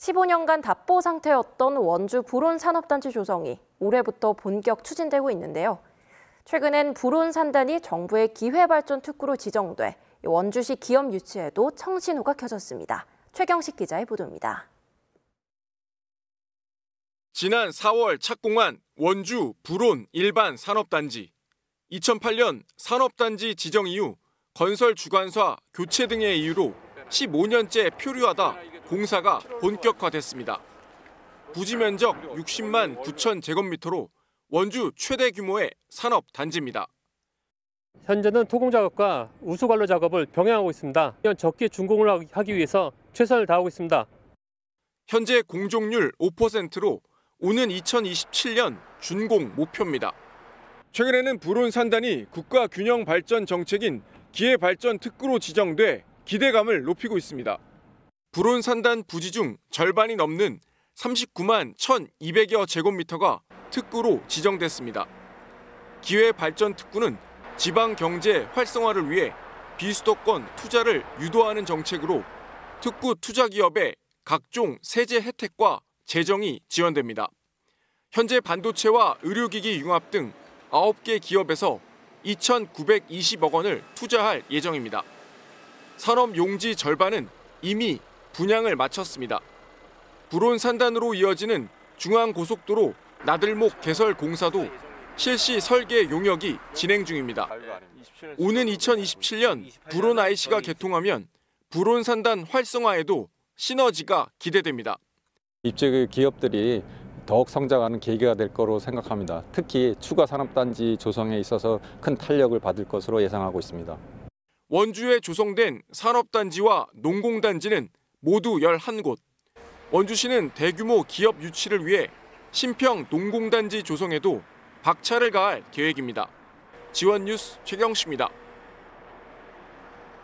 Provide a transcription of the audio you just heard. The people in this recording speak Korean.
15년간 답보 상태였던 원주 불온산업단지 조성이 올해부터 본격 추진되고 있는데요. 최근엔 불온산단이 정부의 기회발전 특구로 지정돼 원주시 기업 유치에도 청신호가 켜졌습니다. 최경식 기자의 보도입니다. 지난 4월 착공한 원주 불온 일반 산업단지. 2008년 산업단지 지정 이후 건설 주관사 교체 등의 이유로 15년째 표류하다 공사가 본격화됐습니다. 부지 면적 60만 9천 제곱미터로 원주 최대 규모의 산업 단지입니다. 현재는 토공 작업과 우수 관로 작업을 병행하고 있습니다. 적게 준공을 하기 위해서 최선을 다하고 있습니다. 현재 공종률 5%로 오는 2027년 준공 목표입니다. 최근에는 불온 산단이 국가 균형 발전 정책인 기회 발전 특구로 지정돼 기대감을 높이고 있습니다. 불온산단 부지 중 절반이 넘는 39만 1,200여 제곱미터가 특구로 지정됐습니다. 기회 발전 특구는 지방 경제 활성화를 위해 비수도권 투자를 유도하는 정책으로 특구 투자 기업의 각종 세제 혜택과 재정이 지원됩니다. 현재 반도체와 의료기기 융합 등 9개 기업에서 2,920억 원을 투자할 예정입니다. 산업 용지 절반은 이미 분양을 마쳤습니다. 불온 산단으로 이어지는 중앙고속도로 나들목 개설 공사도 실시 설계 용역이 진행 중입니다. 오는 2027년 불온 IC가 개통하면 불온 산단 활성화에도 시너지가 기대됩니다. 입주 기업들이 더욱 성장하는 계기가 될 거로 생각합니다. 특히 추가 산업단지 조성에 있어서 큰 탄력을 받을 것으로 예상하고 있습니다. 원주에 조성된 산업단지와 농공단지는 모두 11곳. 원주시는 대규모 기업 유치를 위해 신평 농공단지 조성에도 박차를 가할 계획입니다. 지원 뉴스 최경식입니다.